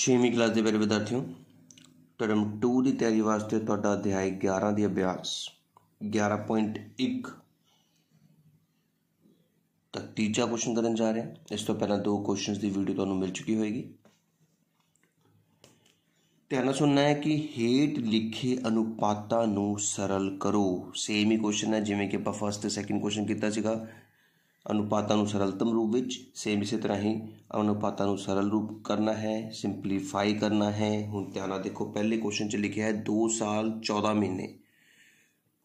6ਵੀਂ class ਦੇ ਪਿਆਰੇ ਵਿਦਿਆਰਥੀਓ term 2 ਦੀ ਤਿਆਰੀ ਵਾਸਤੇ ਤੁਹਾਡਾ ਅਧਿਆਇ 11 ਦੀ ਅਭਿਆਸ 11.1 ਤਾਂ ਤੀਜਾ ਕੁਐਸਚਨ ਕਰਨ ਜਾ ਰਹੇ ਹਾਂ ਇਸ ਤੋਂ ਪਹਿਲਾਂ ਦੋ ਕੁਐਸਚਨਸ ਦੀ ਵੀਡੀਓ ਤੁਹਾਨੂੰ ਮਿਲ ਚੁੱਕੀ ਹੋਏਗੀ ਧਿਆਨ ਨਾਲ ਸੁਣਨਾ ਹੈ ਕਿ ਹੇਟ ਲਿਖੇ ਅਨੁਪਾਤਾਂ ਨੂੰ ਸਰਲ ਕਰੋ ਸੇਮ ਹੀ ਕੁਐਸਚਨ ਹੈ ਜਿਵੇਂ ਕਿ ਆਪਾਂ ਫਸਟ ਤੇ ਸੈਕਿੰਡ ਕੁਐਸਚਨ ਕੀਤਾ ਸੀਗਾ ਅਨੁਪਾਤਾਂ ਨੂੰ ਸਰਲਤਮ ਰੂਪ ਵਿੱਚ ਸੇਮ ਇਸੇ ਤਰ੍ਹਾਂ ਹੀ ਅਨੁਪਾਤਾਂ ਨੂੰ ਸਰਲ ਰੂਪ ਕਰਨਾ ਹੈ ਸਿੰਪਲੀਫਾਈ ਕਰਨਾ ਹੈ ਹੁਣ ਧਿਆਨ ਨਾਲ ਦੇਖੋ ਪਹਿਲੇ ਕੁਐਸਚਨ 'ਚ ਲਿਖਿਆ ਹੈ 2 ਸਾਲ 14 ਮਹੀਨੇ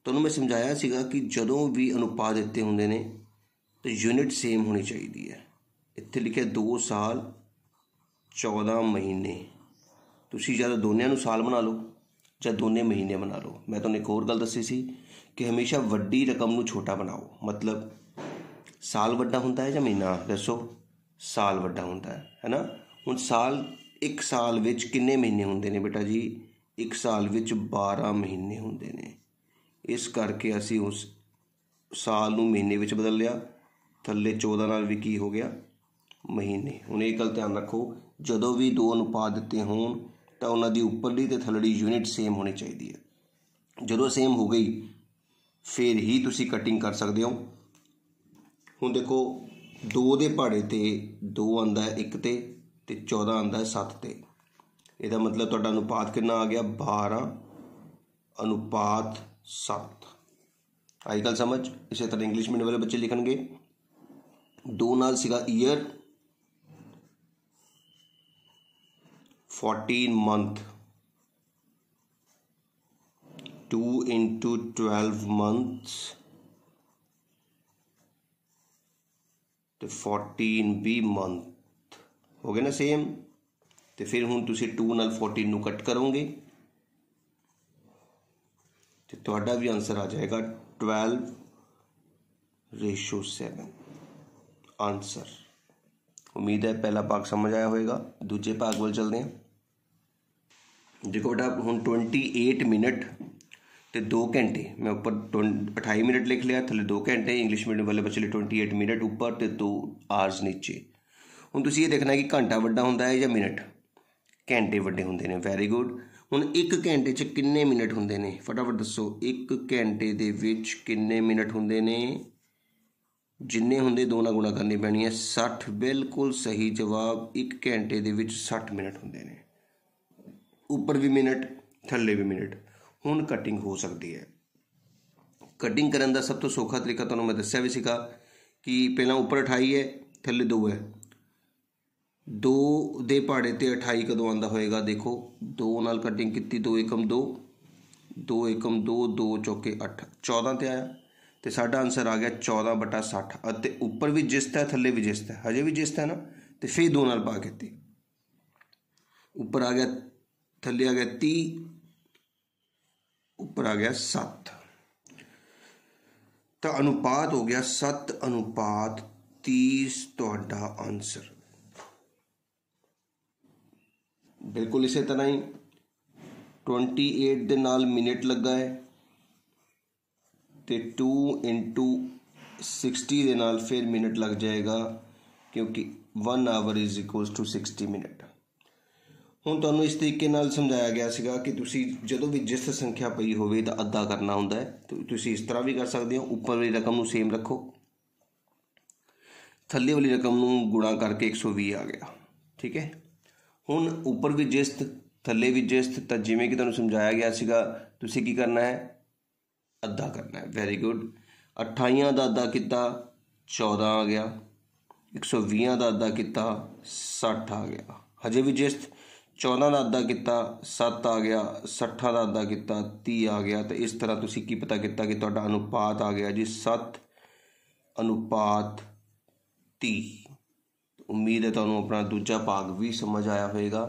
ਤੁਹਾਨੂੰ ਮੈਂ ਸਮਝਾਇਆ ਸੀਗਾ ਕਿ ਜਦੋਂ ਵੀ ਅਨੁਪਾਤ ਦਿੱਤੇ ਹੁੰਦੇ ਨੇ ਤਾਂ ਯੂਨਿਟ ਸੇਮ ਹੋਣੀ ਚਾਹੀਦੀ ਹੈ ਇੱਥੇ ਲਿਖਿਆ 2 ਸਾਲ 14 ਮਹੀਨੇ ਤੁਸੀਂ ਜਦ ਦੋਨਿਆਂ ਨੂੰ ਸਾਲ ਬਣਾ ਲਓ ਜਾਂ ਦੋਨੇ ਮਹੀਨੇ ਬਣਾ ਲਓ ਮੈਂ ਤੁਹਾਨੂੰ ਇੱਕ ਹੋਰ ਗੱਲ ਦੱਸੀ ਸੀ ਕਿ ਹਮੇਸ਼ਾ ਵੱਡੀ ਰਕਮ ਨੂੰ ਛੋਟਾ ਬਣਾਓ ਮਤਲਬ ਸਾਲ ਵੱਡਾ ਹੁੰਦਾ ਹੈ ਜਾਂ ਮਹੀਨਾ ਦੱਸੋ ਸਾਲ ਵੱਡਾ ਹੁੰਦਾ ਹੈ ਹੈਨਾ ਹੁਣ ਸਾਲ ਇੱਕ ਸਾਲ ਵਿੱਚ ਕਿੰਨੇ ਮਹੀਨੇ ਹੁੰਦੇ ਨੇ ਬੇਟਾ ਜੀ ਇੱਕ ਸਾਲ ਵਿੱਚ 12 ਮਹੀਨੇ ਹੁੰਦੇ ਨੇ ਇਸ ਕਰਕੇ ਅਸੀਂ ਉਸ ਸਾਲ ਨੂੰ ਮਹੀਨੇ ਵਿੱਚ ਬਦਲ ਲਿਆ ਥੱਲੇ 14 ਨਾਲ ਵੀ ਕੀ ਹੋ ਗਿਆ ਮਹੀਨੇ ਹੁਣ ਇਹ ਗੱਲ ਧਿਆਨ ਰੱਖੋ ਜਦੋਂ ਵੀ ਦੋ ਅਨੁਪਾਤ ਦਿੱਤੇ ਹੋਣ ਤਾਂ ਉਹਨਾਂ ਦੀ ਉੱਪਰਲੀ ਤੇ ਥੱਲੜੀ ਯੂਨਿਟ ਸੇਮ ਹੋਣੀ ਚਾਹੀਦੀ ਹੈ ਜਦੋਂ ਸੇਮ ਹੋ ਗਈ ਫਿਰ ਹੀ ਤੁਸੀਂ ਕਟਿੰਗ ਕਰ ਸਕਦੇ ਹੋ ਹੁਣ ਦੇਖੋ 2 ਦੇ ਪਹਾੜੇ ਤੇ 2 ਆਂਦਾ ਹੈ 1 ਤੇ ਤੇ 14 ਆਂਦਾ ਹੈ 7 ਤੇ ਇਹਦਾ ਮਤਲਬ ਤੁਹਾਡਾ ਅਨੁਪਾਤ ਕਿੰਨਾ ਆ ਗਿਆ 12 ਅਨੁਪਾਤ 7 ਆਈ ਗੱਲ ਸਮਝ ਇਸੇ ਤਰ੍ਹਾਂ ਇੰਗਲਿਸ਼ ਮੀਡੀਅਮ ਵਾਲੇ ਬੱਚੇ ਲਿਖਣਗੇ 2 ਨਾਲ ਸੀਗਾ ਈਅਰ 14 ਮੰਥ 2 ਇੰਟੂ 12 ਮੰਥਸ ਤੇ 14 b ਮੰਥ ਹੋ ਗਿਆ ਨਾ ਸੇਮ ਤੇ ਫਿਰ ਹੁਣ ਤੁਸੀਂ 2 ਨਾਲ 14 ਨੂੰ ਕੱਟ ਕਰੋਗੇ ਤੇ ਤੁਹਾਡਾ ਵੀ ਆਨਸਰ ਆ ਜਾਏਗਾ 12 ਰੇਸ਼ੋ 7 ਆਨਸਰ ਉਮੀਦ ਹੈ ਪਹਿਲਾ ਭਾਗ ਸਮਝ ਆਇਆ ਹੋਵੇਗਾ ਦੂਜੇ ਭਾਗ ਵੱਲ ਚਲਦੇ ਹਾਂ ਦੇਖੋ ਬੇਟਾ ਹੁਣ 28 ਮਿੰਟ ਤੇ 2 ਘੰਟੇ ਮੈਂ ਉੱਪਰ 28 ਮਿੰਟ ਲਿਖ ਲਿਆ ਥੱਲੇ 2 ਘੰਟੇ ਇੰਗਲਿਸ਼ ਮੀਡੀਅਮ ਵਾਲੇ ਬੱਚੇ ਲਈ 28 ਮਿੰਟ ਉੱਪਰ ਤੇ 2 ਆਰਸ ਨੀਚੇ ਹੁਣ ਤੁਸੀਂ ਇਹ ਦੇਖਣਾ ਕਿ ਘੰਟਾ ਵੱਡਾ ਹੁੰਦਾ ਹੈ ਜਾਂ ਮਿੰਟ ਘੰਟੇ ਵੱਡੇ ਹੁੰਦੇ ਨੇ ਵੈਰੀ ਗੁੱਡ ਹੁਣ 1 ਘੰਟੇ 'ਚ ਕਿੰਨੇ ਮਿੰਟ ਹੁੰਦੇ ਨੇ ਫਟਾਫਟ ਦੱਸੋ 1 ਘੰਟੇ ਦੇ ਵਿੱਚ ਕਿੰਨੇ ਮਿੰਟ ਹੁੰਦੇ ਨੇ ਜਿੰਨੇ ਹੁੰਦੇ ਦੋ ਨਾਲ ਗੁਣਾ ਕਰਨੀ ਪੈਣੀ ਹੈ 60 ਬਿਲਕੁਲ ਸਹੀ ਜਵਾਬ 1 ਘੰਟੇ ਦੇ ਵਿੱਚ 60 ਮਿੰਟ ਹੁੰਦੇ ਨੇ ਉੱਪਰ ਵੀ ਮਿੰਟ ਥੱਲੇ ਵੀ ਮਿੰਟ ਹੁਣ ਕਟਿੰਗ ਹੋ ਸਕਦੀ ਹੈ ਕਟਿੰਗ ਕਰਨ ਦਾ ਸਭ ਤੋਂ ਸੌਖਾ ਤਰੀਕਾ ਤੁਹਾਨੂੰ ਮੈਂ ਦੱਸਿਆ ਵੀ ਸੀਗਾ ਕਿ ਪਹਿਲਾਂ ਉੱਪਰ 28 ਹੈ ਥੱਲੇ 2 ਹੈ 2 ਦੇ ਪਹਾੜੇ ਤੇ 28 ਕਦੋਂ ਆਂਦਾ ਹੋਏਗਾ ਦੇਖੋ 2 ਨਾਲ ਕਟਿੰਗ ਕੀਤੀ 2 1 2 2 1 2 2 ਚੌਕੇ 8 14 ਤੇ ਆਇਆ ਤੇ ਸਾਡਾ ਆਨਸਰ ਆ ਗਿਆ 14 ਬਟਾ 60 ਅਤੇ ਉੱਪਰ ਵੀ ਜਿਸ ਹੈ ਥੱਲੇ ਵੀ ਜਿਸਤ ਹੈ ਹਜੇ ਵੀ ਜਿਸ ਹੈ ਨਾ ਤੇ ਫੇਰ 2 ਨਾਲ ਪਾ ਕੀਤੀ ਉੱਪਰ ਆ ਗਿਆ ਥੱਲੇ ਆ ਗਿਆ 30 ਉੱਪਰ ਆ ਗਿਆ 7 ਤਾਂ ਅਨੁਪਾਤ ਹੋ ਗਿਆ 7 ਅਨੁਪਾਤ 30 ਤੁਹਾਡਾ ਆਨਸਰ ਬਿਲਕੁਲ ਇਸੇ ਤਰ੍ਹਾਂ ਹੀ 28 ਦੇ ਨਾਲ ਮਿੰਟ ਲੱਗਾ ਹੈ ਤੇ 2 60 ਦੇ ਨਾਲ ਫਿਰ ਮਿੰਟ ਲੱਗ ਜਾਏਗਾ ਕਿਉਂਕਿ 1 hour is equals to 60 minute ਹੁਣ ਤੁਹਾਨੂੰ ਇਸ ਤਰੀਕੇ ਨਾਲ ਸਮਝਾਇਆ ਗਿਆ ਸੀਗਾ ਕਿ ਤੁਸੀਂ ਜਦੋਂ ਵੀ ਜਿਸ ਸੰਖਿਆ ਪਈ ਹੋਵੇ ਤਾਂ ਅੱਧਾ ਕਰਨਾ ਹੁੰਦਾ ਹੈ ਤੇ ਤੁਸੀਂ ਇਸ ਤਰ੍ਹਾਂ ਵੀ ਕਰ ਸਕਦੇ ਹੋ ਉੱਪਰ ਵਾਲੀ ਰਕਮ ਨੂੰ ਸੇਮ ਰੱਖੋ ਥੱਲੇ ਵਾਲੀ ਰਕਮ ਨੂੰ ਗੁਣਾ ਕਰਕੇ 120 ਆ ਗਿਆ ਠੀਕ ਹੈ ਹੁਣ ਉੱਪਰ ਵੀ ਜਿਸਤ ਥੱਲੇ ਵੀ ਜਿਸਤ ਤਾਂ ਜਿਵੇਂ ਕਿ ਤੁਹਾਨੂੰ ਸਮਝਾਇਆ ਗਿਆ ਸੀਗਾ ਤੁਸੀਂ ਕੀ ਕਰਨਾ ਹੈ ਅੱਧਾ ਕਰਨਾ ਹੈ ਵੈਰੀ ਗੁੱਡ 28 ਦਾ ਅੱਧਾ ਕੀਤਾ 14 ਆ ਗਿਆ 120 ਦਾ ਅੱਧਾ ਕੀਤਾ 60 ਆ ਗਿਆ ਹਜੇ ਵੀ ਜਿਸਤ 14 ਦਾ ਅੱਧਾ ਕੀਤਾ 7 ਆ ਗਿਆ 60 ਦਾ ਅੱਧਾ ਕੀਤਾ 30 ਆ ਗਿਆ ਤੇ ਇਸ ਤਰ੍ਹਾਂ ਤੁਸੀਂ ਕੀ ਪਤਾ ਕੀਤਾ ਕਿ ਤੁਹਾਡਾ ਅਨੁਪਾਤ ਆ ਗਿਆ ਜੀ 7 ਅਨੁਪਾਤ 30 ਉਮੀਦ ਹੈ ਤੁਹਾਨੂੰ ਆਪਣਾ ਦੂਜਾ ਭਾਗ ਵੀ ਸਮਝ ਆਇਆ ਹੋਵੇਗਾ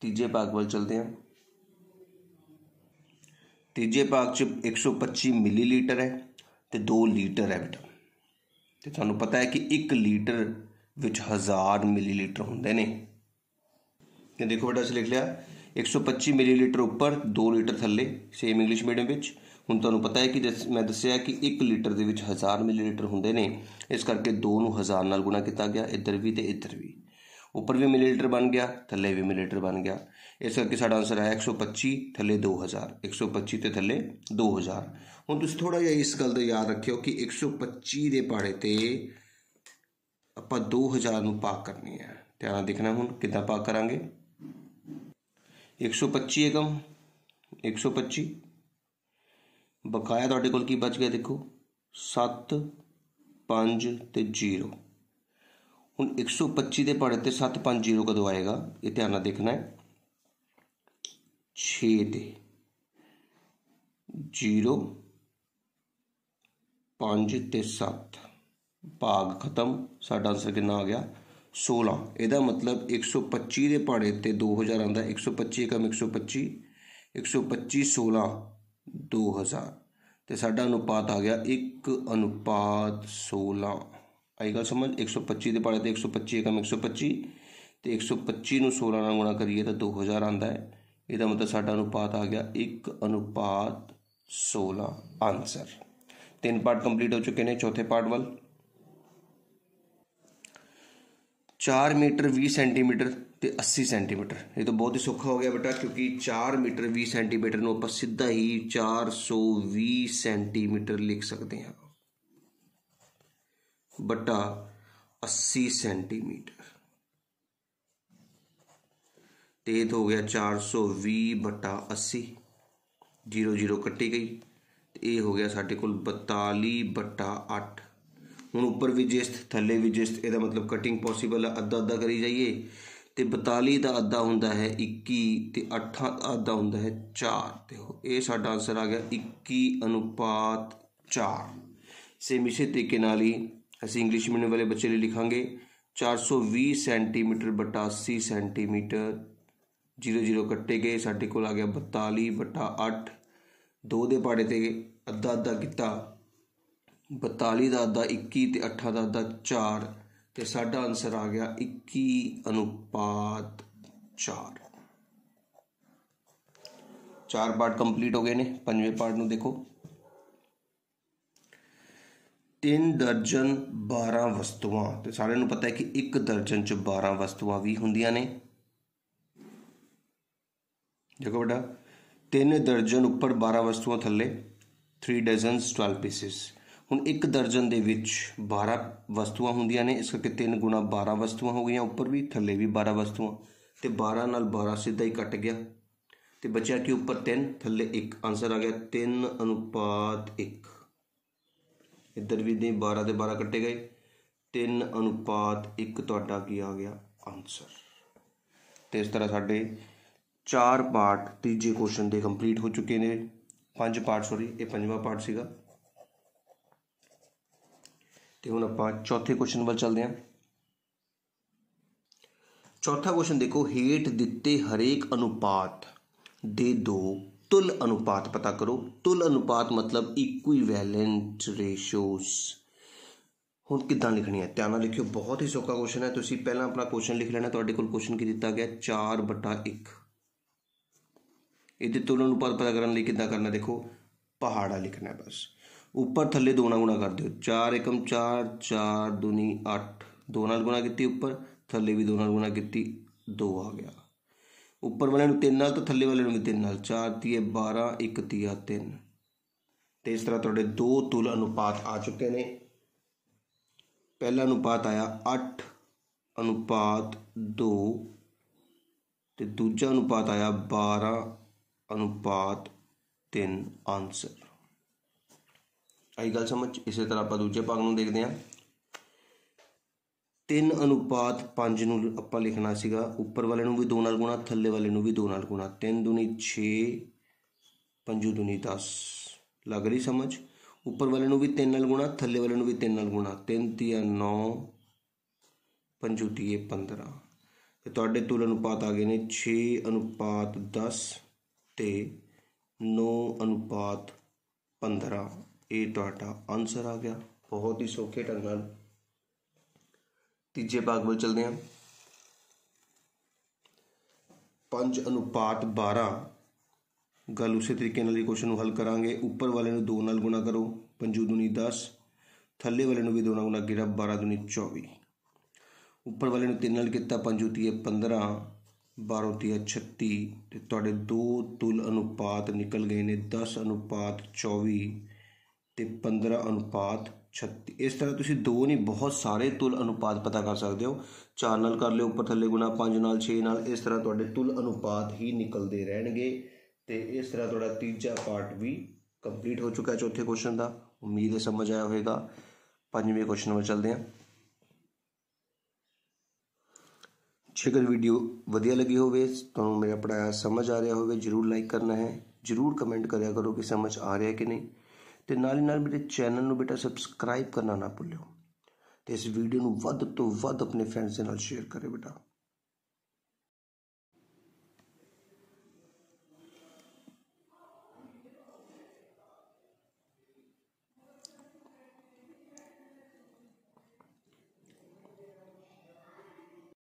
ਤੀਜੇ ਭਾਗ ਵੱਲ ਚਲਦੇ ਹਾਂ ਤੀਜੇ ਭਾਗ ਚ 125 ਮਿਲੀਲੀਟਰ ਹੈ ਤੇ 2 ਲੀਟਰ ਹੈ ਬੇਟਾ ਤੇ ਤੁਹਾਨੂੰ ਪਤਾ ਹੈ ਕਿ 1 ਲੀਟਰ ਵਿੱਚ 1000 ਮਿਲੀਲੀਟਰ ਹੁੰਦੇ ਨੇ ਇਹ ਦੇਖੋ ਬੇਟਾ ਅਸੀਂ ਲਿਖ ਲਿਆ 125 ਮਿਲੀਲੀਟਰ ਉੱਪਰ 2 ਲੀਟਰ ਥੱਲੇ ਸੇਮ ਇੰਗਲਿਸ਼ ਮੀਡੀਅਮ ਵਿੱਚ ਹੁਣ ਤੁਹਾਨੂੰ ਪਤਾ ਹੈ ਕਿ ਮੈਂ ਦੱਸਿਆ ਕਿ 1 ਲੀਟਰ ਦੇ ਵਿੱਚ 1000 ਮਿਲੀਲੀਟਰ ਹੁੰਦੇ ਨੇ ਇਸ ਕਰਕੇ 2 ਨੂੰ 1000 ਨਾਲ ਗੁਣਾ ਕੀਤਾ ਗਿਆ ਇੱਧਰ ਵੀ ਤੇ ਇੱਧਰ ਵੀ ਉੱਪਰ ਵੀ ਮਿਲੀਲੀਟਰ ਬਣ ਗਿਆ ਥੱਲੇ ਵੀ ਮਿਲੀਲੀਟਰ ਬਣ ਗਿਆ ਇਸ ਕਰਕੇ ਸਾਡਾ ਆਨਸਰ ਆਇਆ 125 ਥੱਲੇ 2000 125 ਤੇ ਥੱਲੇ 2000 ਹੁਣ ਤੁਸੀਂ ਥੋੜਾ ਜਿਹਾ ਇਸ ਗੱਲ ਦਾ ਯਾਦ ਰੱਖਿਓ ਕਿ 125 ਦੇ ਪਾੜੇ ਤੇ ਆਪਾਂ 2000 ਨੂੰ ਪਾਕ ਕਰਨੀ ਹੈ ਧਿਆਨ ਦੇਖਣਾ ਹੁਣ ਕਿੱਦਾਂ ਪਾਕ ਕਰਾਂਗੇ 125 ਸੌ 125 ਬਕਾਇਆ ਤੁਹਾਡੇ ਕੋਲ ਕੀ ਬਚ ਗਿਆ ਦੇਖੋ 7 5 ਤੇ 0 ਹੁਣ 125 ਦੇ ਪਹਾੜੇ ਤੇ 7 5 0 ਕਦੋਂ ਆਏਗਾ ਇਹ ਧਿਆਨ ਨਾਲ ਦੇਖਣਾ ਹੈ 6 ਦੇ 0 5 ਤੇ 7 ਭਾਗ ਖਤਮ ਸਾਡਾ ਆਨਸਰ ਕਿੰਨਾ ਆ ਗਿਆ 16 ਇਹਦਾ ਮਤਲਬ 125 ਦੇ ਪਾੜੇ ਤੇ 2000 ਆਂਦਾ 125 ਕਮ 125 125 16 2000 ਤੇ ਸਾਡਾ ਅਨੁਪਾਤ ਆ ਗਿਆ 1 ਅਨੁਪਾਤ 16 ਆਈ ਗੱਲ ਸਮਝ 125 ਦੇ ਪਾੜੇ ਤੇ 125 ਕਮ 125 ਤੇ 125 ਨੂੰ 16 ਨਾਲ ਗੁਣਾ ਕਰੀਏ ਤਾਂ 2000 ਆਂਦਾ ਹੈ ਇਹਦਾ ਮਤਲਬ ਸਾਡਾ ਅਨੁਪਾਤ ਆ ਗਿਆ 1 ਅਨੁਪਾਤ 16 ਆਨਸਰ ਤਿੰਨ ਪਾਰਟ ਕੰਪਲੀਟ ਹੋ ਚੁੱਕੇ ਨੇ ਚੌਥੇ ਪਾਰਟ ਵੱਲ 4 ਮੀਟਰ 20 ਸੈਂਟੀਮੀਟਰ ਤੇ 80 ਸੈਂਟੀਮੀਟਰ ਇਹ ਤਾਂ ਬਹੁਤ ਹੀ ਸੌਖਾ ਹੋ ਗਿਆ ਬੇਟਾ ਕਿਉਂਕਿ 4 ਮੀਟਰ 20 ਸੈਂਟੀਮੀਟਰ ਨੂੰ ਆਪਾਂ ਸਿੱਧਾ ਹੀ 420 ਸੈਂਟੀਮੀਟਰ ਲਿਖ ਸਕਦੇ ਹਾਂ ਬਟਾ 80 ਸੈਂਟੀਮੀਟਰ ਤੇ ਇਹ ਹੋ ਗਿਆ 420 ਬਟਾ 80 00 ਕੱਟੀ ਗਈ ਤੇ ਇਹ ਹੋ ਗਿਆ ਸਾਡੇ ਕੋਲ 42 ਬਟਾ 8 ਹੁਣ ਉੱਪਰ ਵੀ ਜਿਸਤ ਥੱਲੇ ਵੀ ਜਿਸਤ ਇਹਦਾ ਮਤਲਬ ਕਟਿੰਗ ਪੋਸੀਬਲ ਆ ਅੱਧਾ ਅੱਧਾ ਕਰੀ ਜਾਈਏ ਤੇ 42 ਦਾ ਅੱਧਾ ਹੁੰਦਾ ਹੈ 21 ਤੇ 8 ਦਾ ਅੱਧਾ ਹੁੰਦਾ ਹੈ 4 ਤੇ ਇਹ ਸਾਡਾ ਆਨਸਰ ਆ ਗਿਆ 21 ਅਨੁਪਾਤ 4 ਸੇਮ ਇਸੇ ਤਰੀਕੇ ਨਾਲ ਹੀ ਅਸੀਂ ਇੰਗਲਿਸ਼ ਮੀਡੀਅਮ ਵਾਲੇ ਬੱਚੇ ਲਈ ਲਿਖਾਂਗੇ 420 ਸੈਂਟੀਮੀਟਰ 80 ਸੈਂਟੀਮੀਟਰ 00 ਕੱਟੇ ਗਏ ਸਾਡੇ ਕੋਲ ਆ ਗਿਆ 42 8 ਦੋ ਦੇ ਪਾੜੇ ਤੇ ਅੱਧਾ ਅੱਧਾ ਕੀਤਾ 42 ਦਾ ਅੱਧਾ 21 ਤੇ 8 ਦਾ ਅੱਧਾ 4 ਤੇ ਸਾਡਾ ਆਨਸਰ ਆ ਗਿਆ 21 ਅਨੁਪਾਤ 4 ਚਾਰ ਪਾਰਟ ਕੰਪਲੀਟ ਹੋ ਗਏ ਨੇ ਪੰਜਵੇਂ ਪਾਰਟ ਨੂੰ ਦੇਖੋ ਤਿੰਨ ਦਰਜਨ 12 ਵਸਤੂਆਂ ਤੇ ਸਾਰਿਆਂ ਨੂੰ ਪਤਾ ਹੈ ਕਿ ਇੱਕ ਦਰਜਨ ਚ 12 ਵਸਤੂਆਂ ਵੀ ਹੁੰਦੀਆਂ ਨੇ ਦੇਖੋ ਬੇਟਾ ਤਿੰਨ ਦਰਜਨ ਉੱਪਰ 12 ਵਸਤੂਆਂ ਥੱਲੇ 3 ਡਜ਼ਨਸ 12 ਪੀਸਿਸ ਹੁਣ ਇੱਕ ਦਰਜਨ ਦੇ ਵਿੱਚ 12 ਵਸਤੂਆਂ ਹੁੰਦੀਆਂ ਨੇ ਇਸ ਕਰਕੇ 3 ਗੁਣਾ 12 ਵਸਤੂਆਂ ਹੋ ਗਈਆਂ ਉੱਪਰ ਵੀ ਥੱਲੇ ਵੀ 12 ਵਸਤੂਆਂ ਤੇ 12 ਨਾਲ 12 ਸਿੱਧਾ ਹੀ ਕੱਟ ਗਿਆ ਤੇ ਬਚਿਆ ਕਿ ਉੱਪਰ 3 ਥੱਲੇ 1 ਆਨਸਰ ਆ ਗਿਆ 3 ਅਨੁਪਾਤ 1 ਇੱਧਰ ਵੀ ਦੇ 12 ਦੇ 12 ਕੱਟੇ ਗਏ 3 ਅਨੁਪਾਤ 1 ਤੁਹਾਡਾ ਕੀ ਆ ਗਿਆ ਆਨਸਰ ਤੇ ਇਸ ਤਰ੍ਹਾਂ ਸਾਡੇ 4 ਪਾਰਟ ਤੀਜੇ ਕੁਐਸਚਨ ਦੇ ਕੰਪਲੀਟ ਹੋ ਚੁੱਕੇ ਨੇ ਪੰਜ ਪਾਰਟ ਸੌਰੀ ਇਹ ਪੰਜਵਾਂ ਪਾਰਟ ਸੀਗਾ ਤੇ ਹੁਣ ਆਪਾਂ ਚੌਥੇ ਕੁਐਸਚਨ ਵੱਲ ਚੱਲਦੇ ਹਾਂ ਚੌਥਾ ਕੁਐਸਚਨ ਦੇਖੋ ਹੇਠ ਦਿੱਤੇ ਹਰੇਕ ਅਨੁਪਾਤ ਦੇ ਦੋ ਤੁਲ ਅਨੁਪਾਤ ਪਤਾ ਕਰੋ ਤੁਲ ਅਨੁਪਾਤ ਮਤਲਬ ਇਕੁਇਵੈਲੈਂਟ ਰੇਸ਼ੋਸ ਹੁਣ ਕਿੱਦਾਂ ਲਿਖਣੀ ਹੈ ਧਿਆਨ ਨਾਲ ਲਿਖਿਓ ਬਹੁਤ ਹੀ ਸੌਖਾ ਕੁਐਸਚਨ ਹੈ ਤੁਸੀਂ ਪਹਿਲਾਂ ਆਪਣਾ ਕੁਐਸਚਨ ਲਿਖ ਲੈਣਾ ਤੁਹਾਡੇ ਕੋਲ ਕੁਐਸਚਨ ਕੀ ਦਿੱਤਾ ਗਿਆ 4/1 ਇਹਦੇ ਤੁਲਨ ਅਨੁਪਾਤ ਪਤਾ ਕਰਨ ਲਈ ਕਿੱਦਾਂ ਕਰਨਾ ਦੇਖੋ ਪਹਾੜਾ ਲਿਖਣਾ ਬਸ ਉੱਪਰ ਥੱਲੇ ਦੋਨਾ ਗੁਣਾ ਕਰ ਦਿਓ 4 ਏਕਮ 4 4 ਦੁਨੀ 8 ਦੋ ਨਾਲ ਗੁਣਾ ਕੀਤੀ ਉੱਪਰ ਥੱਲੇ ਵੀ ਦੋ ਨਾਲ ਗੁਣਾ ਕੀਤੀ 2 ਆ ਗਿਆ ਉੱਪਰ ਵਾਲੇ ਨੂੰ 3 ਨਾਲ ਤਾਂ ਥੱਲੇ ਵਾਲੇ ਨੂੰ ਵੀ 3 ਨਾਲ 4 3 12 1 3 3 ਤੇ ਇਸ ਤਰ੍ਹਾਂ ਤੁਹਾਡੇ ਦੋ ਤੁਲ ਅਨੁਪਾਤ ਆ ਚੁੱਕੇ ਨੇ ਪਹਿਲਾ ਅਨੁਪਾਤ ਆਇਆ 8 ਅਨੁਪਾਤ 2 ਤੇ ਦੂਜਾ ਅਨੁਪਾਤ ਆਇਆ 12 ਅਨੁਪਾਤ 3 ਆਨਸਰ ਆਈ ਗੱਲ ਸਮਝ ਇਸੇ ਤਰ੍ਹਾਂ ਆਪਾਂ ਦੂਜੇ ਭਾਗ ਨੂੰ ਦੇਖਦੇ ਹਾਂ 3 ਅਨੁਪਾਤ 5 ਨੂੰ ਆਪਾਂ ਲਿਖਣਾ ਸੀਗਾ ਉੱਪਰ ਵਾਲੇ ਨੂੰ ਵੀ 2 ਨਾਲ ਗੁਣਾ ਥੱਲੇ ਵਾਲੇ ਨੂੰ ਵੀ 2 ਨਾਲ ਗੁਣਾ 3 ਦੁਨੀ 6 5 ਦੁਨੀ 10 ਲੱਗ ਰਹੀ ਸਮਝ ਉੱਪਰ ਵਾਲੇ ਨੂੰ ਵੀ 3 ਨਾਲ ਗੁਣਾ ਥੱਲੇ ਵਾਲੇ ਨੂੰ ਵੀ 3 ਨਾਲ ਗੁਣਾ 3 ਤੀਆ 9 5 ਤੀਏ 15 ਤੇ ਤੁਹਾਡੇ ਤੁਲ ਅਨੁਪਾਤ ਆ ਗਏ ਨੇ 6 ਅਨੁਪਾਤ 10 ਤੇ 9 ਅਨੁਪਾਤ 15 ਇਹ ਤੁਹਾਡਾ ਆਨਸਰ ਆ ਗਿਆ ਬਹੁਤ ਹੀ ਸੌਖੇ ਢੰਗ ਨਾਲ ਤੀਜੇ ਭਾਗ ਵੱਲ ਚਲਦੇ ਹਾਂ 5 ਅਨੁਪਾਤ 12 ਗੱਲ ਉਸੇ ਤਰੀਕੇ ਨਾਲ ਹੀ ਕੁਐਸਚਨ ਨੂੰ ਹੱਲ ਕਰਾਂਗੇ ਉੱਪਰ ਵਾਲੇ ਨੂੰ 2 ਨਾਲ ਗੁਣਾ ਕਰੋ 5 ਦੂਣੀ 10 ਥੱਲੇ ਵਾਲੇ ਨੂੰ ਵੀ 2 ਨਾਲ ਗੁਣਾ ਕੀਤਾ 12 ਦੂਣੀ 24 ਉੱਪਰ ਵਾਲੇ ਨੂੰ 3 ਨਾਲ ਕੀਤਾ 5 ਤੀਏ 15 12 ਤੀਏ 36 ਤੇ ਤੁਹਾਡੇ ਦੋ ਤੁਲ ਅਨੁਪਾਤ ਨਿਕਲ ਗਏ ਨੇ 10 ਅਨੁਪਾਤ 24 ਤੇ 15 ਅਨੁਪਾਤ 36 ਇਸ ਤਰ੍ਹਾਂ ਤੁਸੀਂ ਦੋ ਨਹੀਂ ਬਹੁਤ ਸਾਰੇ ਤੁਲ ਅਨੁਪਾਤ ਪਤਾ ਕਰ ਸਕਦੇ ਹੋ ਚਾਰ ਨਾਲ ਕਰ ਲਿਓ ਉੱਪਰ ਥੱਲੇ ਗੁਣਾ 5 ਨਾਲ 6 ਨਾਲ ਇਸ ਤਰ੍ਹਾਂ ਤੁਹਾਡੇ ਤੁਲ ਅਨੁਪਾਤ ਹੀ ਨਿਕਲਦੇ ਰਹਿਣਗੇ ਤੇ ਇਸ ਤਰ੍ਹਾਂ ਤੁਹਾਡਾ ਤੀਜਾ ਪਾਰਟ ਵੀ ਕੰਪਲੀਟ ਹੋ ਚੁੱਕਾ ਚੌਥੇ ਕੁਐਸਚਨ ਦਾ ਉਮੀਦ ਹੈ ਸਮਝ ਆਇਆ ਹੋਵੇਗਾ ਪੰਜਵੇਂ ਕੁਐਸਚਨ ਵੱਲ ਚੱਲਦੇ ਹਾਂ ਜੇਕਰ ਵੀਡੀਓ ਵਧੀਆ ਲੱਗੀ ਹੋਵੇ ਤੁਹਾਨੂੰ ਮੇਰਾ ਪੜਾਇਆ ਸਮਝ ਆ ਰਿਹਾ ਹੋਵੇ ਜਰੂਰ ਲਾਈਕ ਕਰਨਾ ਹੈ ਜਰੂਰ ਕਮੈਂਟ ਕਰਿਆ ਕਰੋ ਕਿ ਸਮਝ ਆ ਰਿਹਾ ਕਿ ਨਹੀਂ ਤੇ ਨਾਲ ਹੀ ਨਾਲ ਮੇਰੇ ਚੈਨਲ ਨੂੰ ਬੇਟਾ ਸਬਸਕ੍ਰਾਈਬ ਕਰਨਾ ਨਾ ਭੁੱਲਿਓ ਤੇ ਇਸ ਵੀਡੀਓ ਨੂੰ ਵੱਧ ਤੋਂ ਵੱਧ ਆਪਣੇ ਫਰੈਂਡਸ ਨਾਲ ਸ਼ੇਅਰ ਕਰਿਓ ਬੇਟਾ